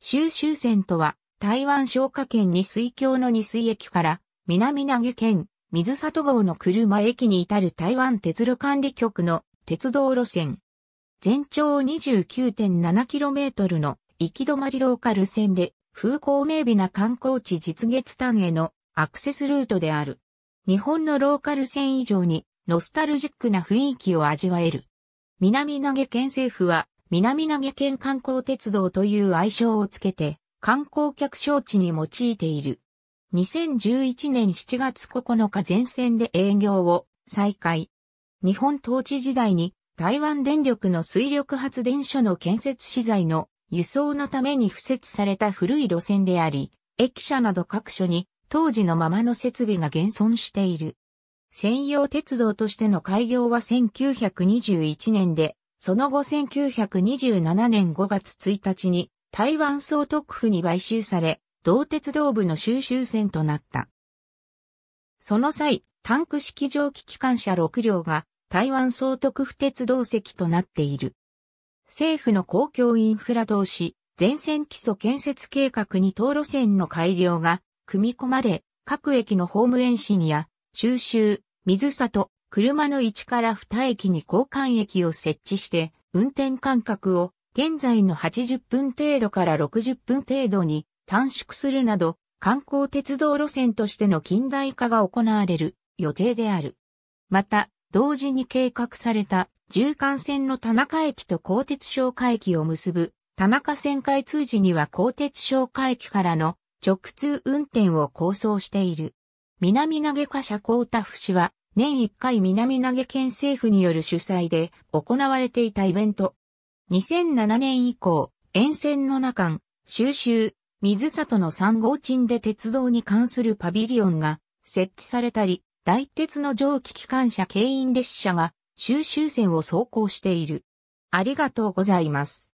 州州線とは、台湾消化圏に水峡の二水駅から、南投げ県、水里号の車駅に至る台湾鉄路管理局の鉄道路線。全長 29.7km の行き止まりローカル線で、風光明媚な観光地実月丹へのアクセスルートである。日本のローカル線以上にノスタルジックな雰囲気を味わえる。南投げ県政府は南投県観光鉄道という愛称をつけて、観光客招致に用いている。2011年7月9日全線で営業を再開。日本統治時代に台湾電力の水力発電所の建設資材の輸送のために付設された古い路線であり、駅舎など各所に当時のままの設備が現存している。専用鉄道としての開業は1921年で、その後1927年5月1日に台湾総督府に買収され、同鉄道部の収集船となった。その際、タンク式蒸気機関車6両が台湾総督府鉄道席となっている。政府の公共インフラ同士、全線基礎建設計画に道路線の改良が組み込まれ、各駅のホーム延伸や収集、水里、車の1から2駅に交換駅を設置して、運転間隔を現在の80分程度から60分程度に短縮するなど、観光鉄道路線としての近代化が行われる予定である。また、同時に計画された縦貫線の田中駅と鋼鉄商会駅を結ぶ田中線開通時には鋼鉄商会駅からの直通運転を構想している。南投下車高田府市は年1回南投県政府による主催で行われていたイベント。2007年以降、沿線の中間、収集、水里の3号鎮で鉄道に関するパビリオンが設置されたり、大鉄の蒸気機関車牽引列車が収集線を走行している。ありがとうございます。